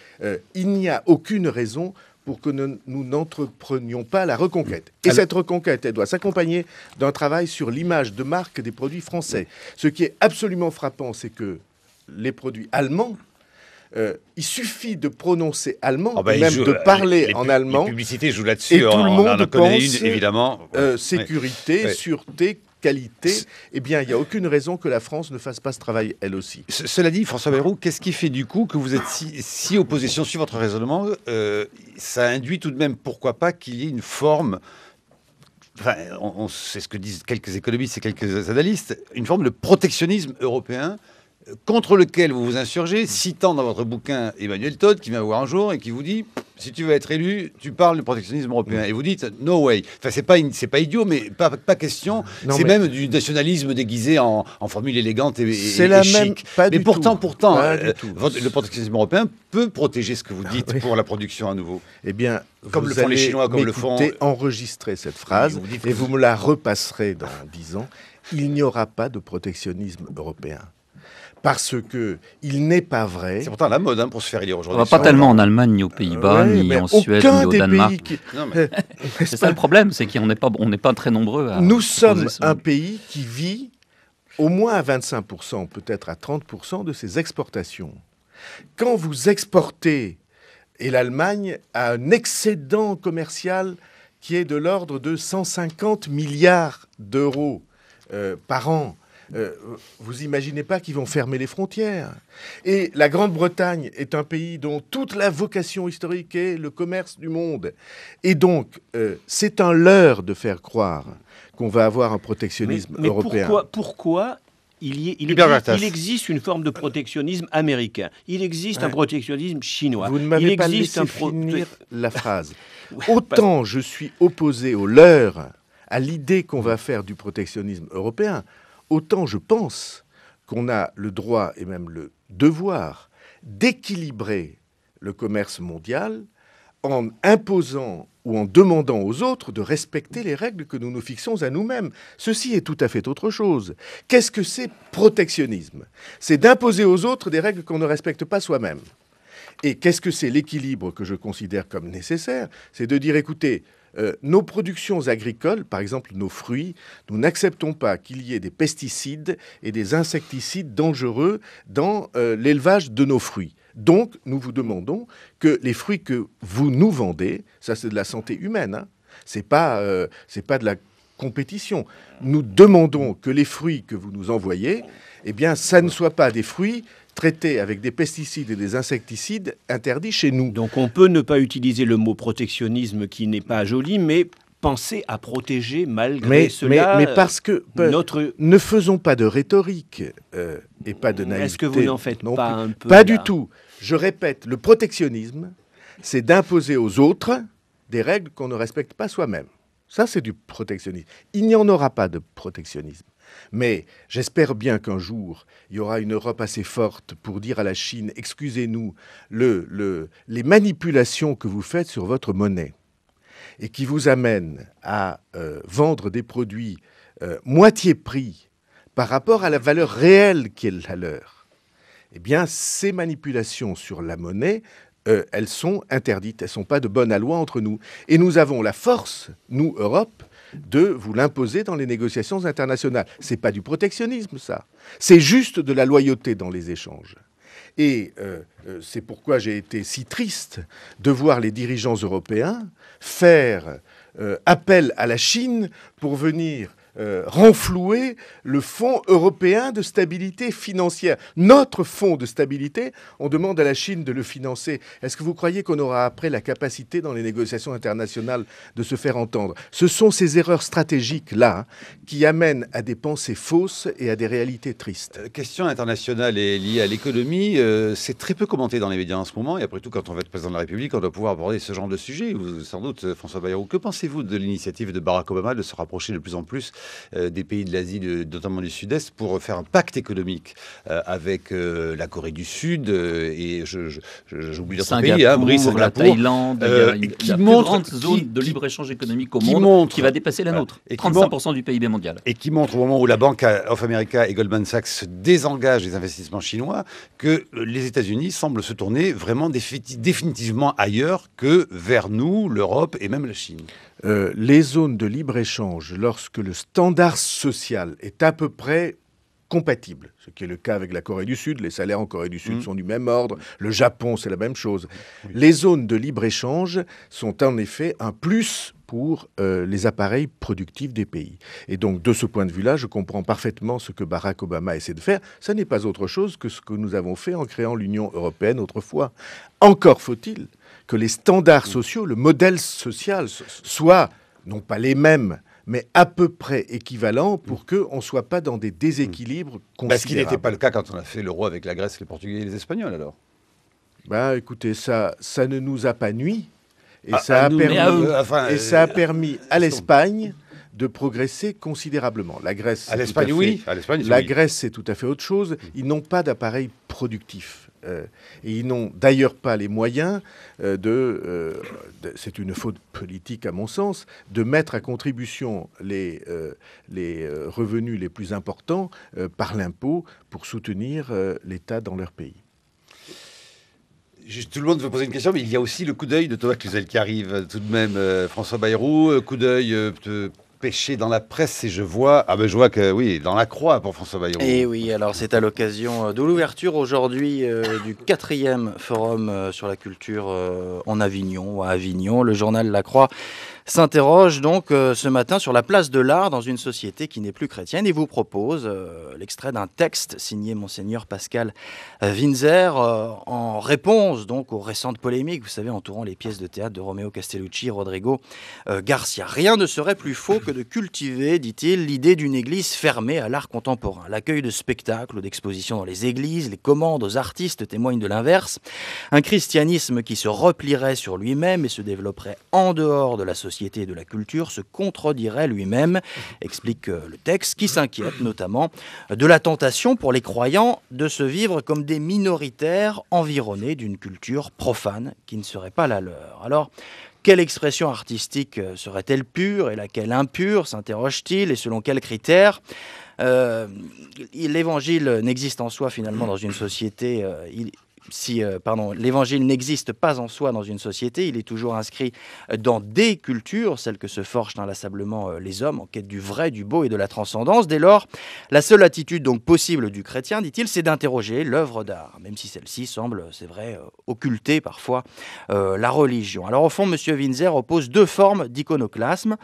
n'y a aucune raison pour que nous n'entreprenions pas la reconquête. Et cette reconquête, elle doit s'accompagner d'un travail sur l'image de marque des produits français. Ce qui est absolument frappant, c'est que les produits allemands euh, il suffit de prononcer allemand, ah bah, même de parler en allemand. Publicité publicité joue là-dessus. Et tout le monde pense une, euh, évidemment. sécurité, sûreté, qualité, eh bien, il n'y a aucune raison que la France ne fasse pas ce travail elle aussi. cela dit, François Bayrou, qu'est-ce qui fait du coup que vous êtes si, si opposition sur votre raisonnement euh, Ça induit tout de même, pourquoi pas, qu'il y ait une forme. Enfin, on, c'est ce que disent quelques économistes et quelques analystes, une forme de protectionnisme européen contre lequel vous vous insurgez, citant dans votre bouquin Emmanuel Todd, qui vient vous voir un jour et qui vous dit si tu veux être élu, tu parles du protectionnisme européen. Et vous dites no way. Enfin, c'est pas, pas idiot, mais pas, question. C'est même du nationalisme déguisé en, formule élégante et, la mais pourtant, pourtant, le protectionnisme européen peut protéger ce que vous ah dites pour la production à nouveau. Eh bien, comme vous le font allez les Chinois, comme le font. Euh, enregistrer cette phrase et vous, et vous me la repasserez dans dix ans. Il n'y aura pas de protectionnisme européen parce que il n'est pas vrai. C'est pourtant la mode hein, pour se faire élire aujourd'hui. Pas tellement en Allemagne, ni aux Pays-Bas, euh, ni en Suède, ni au Danemark. c'est ça le problème, c'est qu'on n'est pas, très nombreux. Nous sommes un pays qui vit au moins à 25%, peut-être à 30% de ses exportations. Quand vous exportez, et l'Allemagne a un excédent commercial qui est de l'ordre de 150 milliards d'euros euh, par an, euh, vous imaginez pas qu'ils vont fermer les frontières. Et la Grande-Bretagne est un pays dont toute la vocation historique est le commerce du monde. Et donc, euh, c'est un leurre de faire croire qu'on va avoir un protectionnisme européen. mais européen. Pourquoi, il, y il, existe, une forme de protectionnisme américain. Il existe un protectionnisme chinois. Vous ne m'avez pas laissé finir la phrase. Autant je suis opposé au leurre, à l'idée qu'on va faire du protectionnisme européen, autant je pense qu'on a le droit et même le devoir d'équilibrer le commerce mondial en imposant ou en demandant aux autres de respecter les règles que nous nous fixons à nous-mêmes. Ceci est tout à fait autre chose. Qu'est-ce que c'est protectionnisme C'est d'imposer aux autres des règles qu'on ne respecte pas soi-même. Et qu'est-ce que c'est l'équilibre que je considère comme nécessaire C'est de dire, écoutez, euh, nos productions agricoles, par exemple nos fruits, nous n'acceptons pas qu'il y ait des pesticides et des insecticides dangereux dans euh, l'élevage de nos fruits. Donc, nous vous demandons que les fruits que vous nous vendez, ça c'est de la santé humaine, hein, ce euh, c'est pas, de la compétition. Nous demandons que les fruits que vous nous envoyez, eh bien, ça ne soit pas des fruits traités avec des pesticides et des insecticides interdits chez nous. Donc on peut ne pas utiliser le mot protectionnisme qui n'est pas joli, mais penser à protéger malgré cela. Mais, mais parce que notre... ne faisons pas de rhétorique euh, et pas de naïveté. Est-ce que vous n'en faites pas un peu Pas du tout. Je répète, le protectionnisme, c'est d'imposer aux autres des règles qu'on ne respecte pas soi-même. Ça, c'est du protectionnisme. Il n'y en aura pas de protectionnisme. Mais j'espère bien qu'un jour, il y aura une Europe assez forte pour dire à la Chine, excusez-nous, les manipulations que vous faites sur votre monnaie et qui vous amènent à euh, vendre des produits euh, moitié prix par rapport à la valeur réelle qui est la leur, eh bien, ces manipulations sur la monnaie, euh, elles sont interdites, elles ne sont pas de bonne alloi entre nous. Et nous avons la force, nous, Europe, de vous l'imposer dans les négociations internationales. Ce n'est pas du protectionnisme, ça. C'est juste de la loyauté dans les échanges. Et euh, euh, c'est pourquoi j'ai été si triste de voir les dirigeants européens faire euh, appel à la Chine pour venir euh, renflouer le Fonds européen de stabilité financière. Notre Fonds de stabilité, on demande à la Chine de le financer. Est-ce que vous croyez qu'on aura après la capacité dans les négociations internationales de se faire entendre Ce sont ces erreurs stratégiques-là qui amènent à des pensées fausses et à des réalités tristes. La euh, question internationale est liée à l'économie, euh, c'est très peu commenté dans les médias en ce moment. Et après tout, quand on va être président de la République, on doit pouvoir aborder ce genre de sujet. Vous, sans doute, François Bayrou, que pensez-vous de l'initiative de Barack Obama de se rapprocher de plus en plus euh, des pays de l'Asie, notamment du Sud-Est, pour faire un pacte économique euh, avec euh, la Corée du Sud et j'oublie d'autres pays, hein, la Thaïlande, qui la montre, grande zone de libre-échange économique au qui monde qui va dépasser la nôtre, et 35% du PIB mondial. Et qui montre au moment où la Banque of America et Goldman Sachs désengagent des investissements chinois que les États-Unis semblent se tourner vraiment définitivement ailleurs que vers nous, l'Europe et même la Chine. Euh, les zones de libre-échange, lorsque le standard social est à peu près compatible, ce qui est le cas avec la Corée du Sud, les salaires en Corée du Sud mm. sont du même ordre, le Japon c'est la même chose, les zones de libre-échange sont en effet un plus pour euh, les appareils productifs des pays. Et donc, de ce point de vue-là, je comprends parfaitement ce que Barack Obama essaie de faire. Ça n'est pas autre chose que ce que nous avons fait en créant l'Union européenne autrefois. Encore faut-il que les standards mm. sociaux, le modèle social, soient non pas les mêmes, mais à peu près équivalents pour mm. qu'on ne soit pas dans des déséquilibres mm. bah, considérables. Ce qu'il n'était pas le cas quand on a fait l'euro avec la Grèce, les Portugais et les Espagnols, alors Bah écoutez, ça, ça ne nous a pas nuit. Et, ah, ça, a euh, permis, et ça a permis à l'Espagne de progresser considérablement. La Grèce, à l'Espagne, oui. À la Grèce, c'est tout à fait autre chose. Ils n'ont pas d'appareil productif. Euh, et ils n'ont d'ailleurs pas les moyens euh, euh, de, c'est une faute politique à mon sens, de mettre à contribution les, les revenus les plus importants par l'impôt pour soutenir l'État dans leur pays. tout le monde veut poser une question, mais il y a aussi le coup d'œil de Thomas Cluzel qui arrive tout de même. François Bayrou, coup d'œil pêcher dans la presse et je vois, ah ben je vois que oui, dans la croix pour François Bayrou. Et eh oui, alors c'est à l'occasion euh, de l'ouverture aujourd'hui euh, du quatrième forum euh, sur la culture en Avignon, à Avignon. Le journal La Croix s'interroge donc euh, ce matin sur la place de l'art dans une société qui n'est plus chrétienne et vous propose euh, l'extrait d'un texte signé Monseigneur Pascal euh, Winzer en réponse donc aux récentes polémiques, vous savez, entourant les pièces de théâtre de Romeo Castellucci, Rodrigo Garcia. Rien ne serait plus faux que de cultiver, dit-il, l'idée d'une église fermée à l'art contemporain. L'accueil de spectacles ou d'expositions dans les églises, les commandes aux artistes témoignent de l'inverse. Un christianisme qui se replierait sur lui-même et se développerait en dehors de la société société de la culture se contredirait lui-même, explique euh, le texte, qui s'inquiète notamment de la tentation pour les croyants de se vivre comme des minoritaires environnés d'une culture profane qui ne serait pas la leur. Alors, quelle expression artistique euh, serait-elle pure et laquelle impure s'interroge-t-il et selon quels critères euh, L'évangile n'existe en soi finalement dans une société si euh, pardon, l'évangile n'existe pas en soi dans une société, il est toujours inscrit dans des cultures, celles que se forgent inlassablement euh, les hommes en quête du vrai, du beau et de la transcendance. Dès lors, la seule attitude donc possible du chrétien, dit-il, c'est d'interroger l'œuvre d'art, même si celle-ci semble, euh, c'est vrai, occulter parfois la religion. Alors au fond, M. Winzer oppose deux formes d'iconoclasme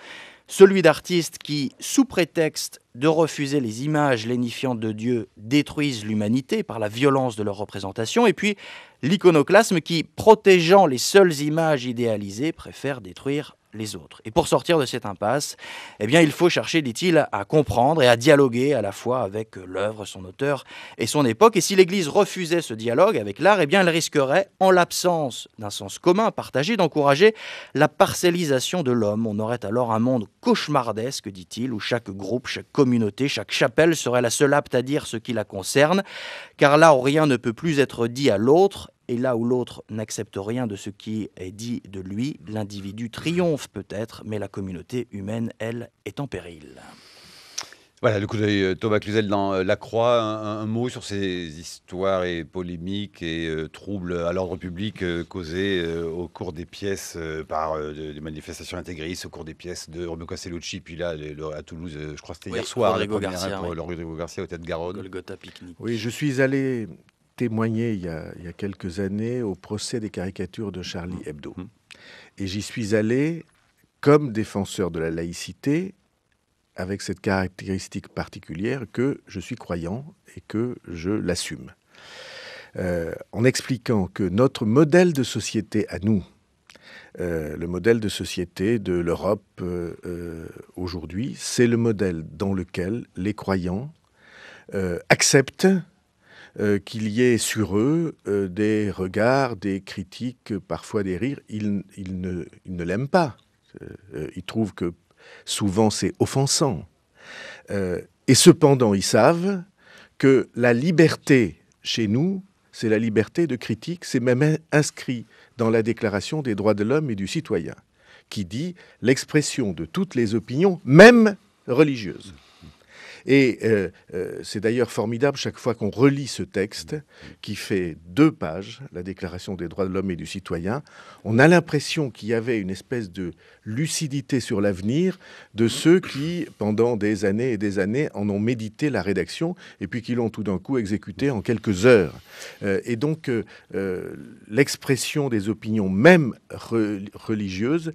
celui d'artistes qui, sous prétexte de refuser les images lénifiantes de Dieu, détruisent l'humanité par la violence de leur représentation, et puis l'iconoclasme qui, protégeant les seules images idéalisées, préfère détruire autres. Et pour sortir de cette impasse, eh bien, il faut chercher, dit-il, à comprendre et à dialoguer à la fois avec euh, l'œuvre, son auteur et son époque. Et si l'Église refusait ce dialogue avec l'art, eh bien, elle risquerait, en l'absence d'un sens commun partagé, d'encourager la parcellisation de l'homme. On aurait alors un monde cauchemardesque, dit-il, où chaque groupe, chaque communauté, chaque chapelle serait la seule apte à dire ce qui la concerne, car là où rien ne peut plus être dit à l'autre, et là où l'autre n'accepte rien de ce qui est dit de lui, l'individu triomphe peut-être, mais la communauté humaine, elle, est en péril. Voilà, le coup d'œil euh, Thomas Cluzel dans euh, La Croix, un, mot sur ces histoires et polémiques et euh, troubles à l'ordre public causés au cours des pièces par les des manifestations intégristes, au cours des pièces de Romeo Castellucci, puis là à Toulouse, je crois que c'était hier soir, Rodrigo Garcia, Garcia au Théâtre Garonne. Oui, je suis allé témoigné il y, a, quelques années au procès des caricatures de Charlie Hebdo. Mhm. Et j'y suis allé comme défenseur de la laïcité, avec cette caractéristique particulière que je suis croyant et que je l'assume. Euh, en expliquant que notre modèle de société à nous, euh, le modèle de société de l'Europe euh, aujourd'hui, c'est le modèle dans lequel les croyants acceptent euh, qu'il y ait sur eux euh, des regards, des critiques, parfois des rires. Ils, ne, l'aiment pas. Euh, ils trouvent que souvent c'est offensant. et cependant, ils savent que la liberté chez nous, c'est la liberté de critique, c'est même inscrit dans la Déclaration des droits de l'homme et du citoyen, qui dit l'expression de toutes les opinions, même religieuses. Et euh, euh, c'est d'ailleurs formidable chaque fois qu'on relit ce texte qui fait deux pages, la Déclaration des droits de l'homme et du citoyen. On a l'impression qu'il y avait une espèce de lucidité sur l'avenir de ceux qui, pendant des années et des années, en ont médité la rédaction et puis qui l'ont tout d'un coup exécutée en quelques heures. Euh, et donc, l'expression des opinions, même religieuses,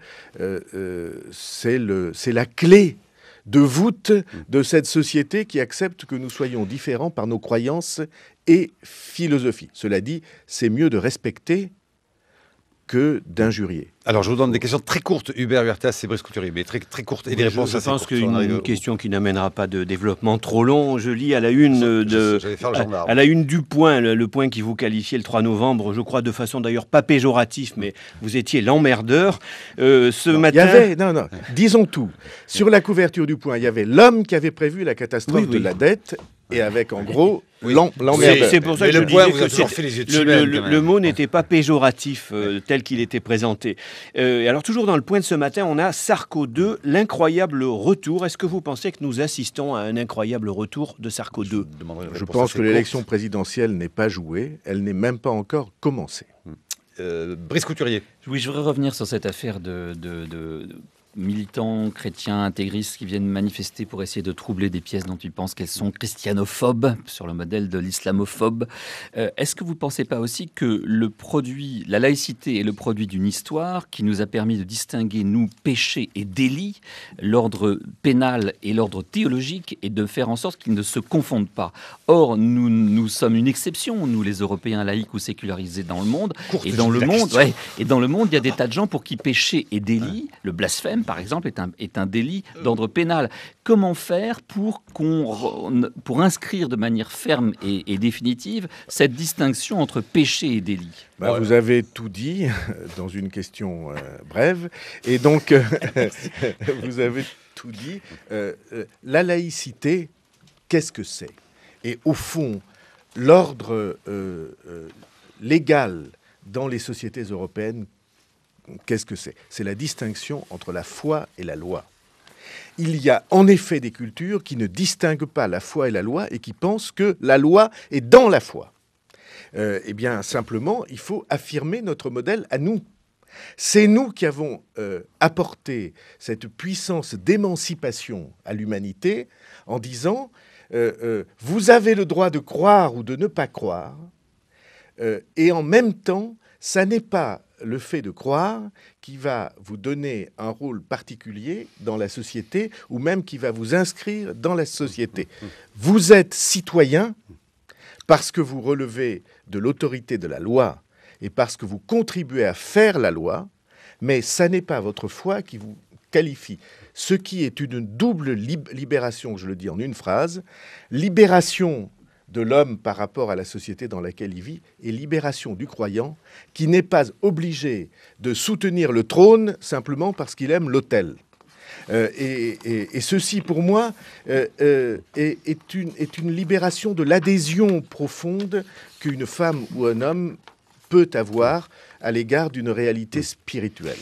c'est la clé de voûte de cette société qui accepte que nous soyons différents par nos croyances et philosophies. Cela dit, c'est mieux de respecter que d'injurier. Alors, je vous donne des questions très courtes, Hubert Huertas et Brice Couturier, mais très, très courtes. Et des réponses je, pense qu'une question qui n'amènera pas de développement trop long, je lis à la une, de, à, une du point, le, point qui vous qualifiait le 3 novembre, je crois de façon d'ailleurs pas péjorative, mais vous étiez l'emmerdeur. Euh, ce matin. Y non, non, disons tout. Sur la couverture du point, il y avait l'homme qui avait prévu la catastrophe de la dette et avec en gros oui. C'est pour ça que je disais que le, hein, mot n'était pas péjoratif euh, tel qu'il était présenté. Euh, alors toujours dans le point de ce matin, on a Sarko 2, l'incroyable retour. Est-ce que vous pensez que nous assistons à un incroyable retour de Sarko 2 Je, pense que l'élection présidentielle n'est pas jouée, elle n'est même pas encore commencée. Hmm. Euh, Brice Couturier. Oui, je voudrais revenir sur cette affaire de militants chrétiens intégristes qui viennent manifester pour essayer de troubler des pièces dont ils pensent qu'elles sont christianophobes, sur le modèle de l'islamophobe. Euh, est-ce que vous ne pensez pas aussi que le produit, la laïcité est le produit d'une histoire qui nous a permis de distinguer, nous, péché et délits, l'ordre pénal et l'ordre théologique, et de faire en sorte qu'ils ne se confondent pas Or, nous, nous sommes une exception, nous les Européens laïcs ou sécularisés dans le monde. et dans le monde, et dans le monde, il y a des tas de gens pour qui péché et délit, le blasphème, par exemple, est un, est un délit euh. d'ordre pénal. Comment faire pour, pour inscrire de manière ferme et, définitive cette distinction entre péché et délit bah, Vous avez tout dit euh, dans une question euh, brève. Et donc, vous avez tout dit. la laïcité, qu'est-ce que c'est Et au fond, l'ordre légal dans les sociétés européennes, qu'est-ce que c'est C'est la distinction entre la foi et la loi. Il y a en effet des cultures qui ne distinguent pas la foi et la loi et qui pensent que la loi est dans la foi. Euh, eh bien, simplement, il faut affirmer notre modèle à nous. C'est nous qui avons euh, apporté cette puissance d'émancipation à l'humanité en disant, euh, vous avez le droit de croire ou de ne pas croire, et en même temps, ça n'est pas le fait de croire qui va vous donner un rôle particulier dans la société ou même qui va vous inscrire dans la société. Vous êtes citoyen parce que vous relevez de l'autorité de la loi et parce que vous contribuez à faire la loi, mais ça n'est pas votre foi qui vous qualifie. Ce qui est une double libération, je le dis en une phrase, libération de l'homme par rapport à la société dans laquelle il vit et libération du croyant qui n'est pas obligé de soutenir le trône simplement parce qu'il aime l'autel. Euh, et, ceci, pour moi, euh, euh, est une libération de l'adhésion profonde qu'une femme ou un homme peut avoir à l'égard d'une réalité spirituelle.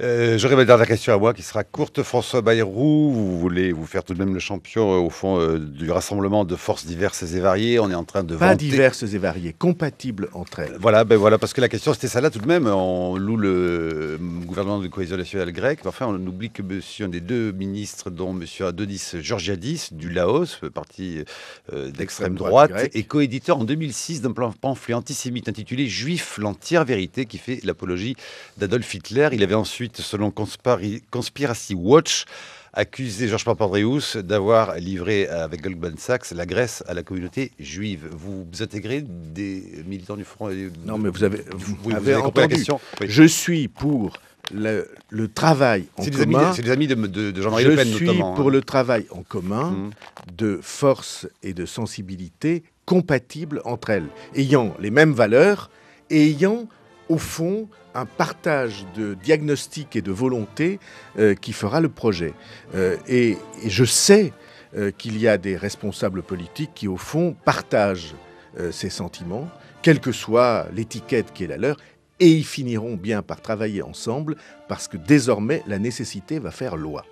Euh, j'aurais ma dernière question à moi qui sera courte. François Bayrou, vous voulez vous faire tout de même le champion euh, au fond euh, du rassemblement de forces diverses et variées. On est en train de Pas diverses et variées, compatibles entre elles. Voilà, ben voilà, parce que la question c'était ça là tout de même. On loue le gouvernement de cohésion nationale grecque. Enfin, on oublie que monsieur, un des deux ministres, dont monsieur Adonis Georgiadis du Laos, parti d'extrême droite, et est coéditeur en 2006 d'un pamphlet antisémite intitulé Juif, l'entière vérité, qui fait l'apologie d'Adolf Hitler. Il avait ensuite selon Conspiracy Watch, accusé Georges Papandreou d'avoir livré avec Goldman Sachs la Grèce à la communauté juive. Vous, intégrez des militants du Front Non, mais vous avez, vous, avez, La question Je suis pour le, travail en commun. Amis, c'est des amis de, Jean-Marie Le Pen, notamment. Je suis pour le travail en commun de force et de sensibilité compatibles entre elles, ayant les mêmes valeurs ayant au fond un partage de diagnostic et de volonté euh, qui fera le projet. Euh, et, je sais euh, qu'il y a des responsables politiques qui, au fond, partagent ces sentiments, quelle que soit l'étiquette qui est la leur, et ils finiront bien par travailler ensemble, parce que désormais, la nécessité va faire loi.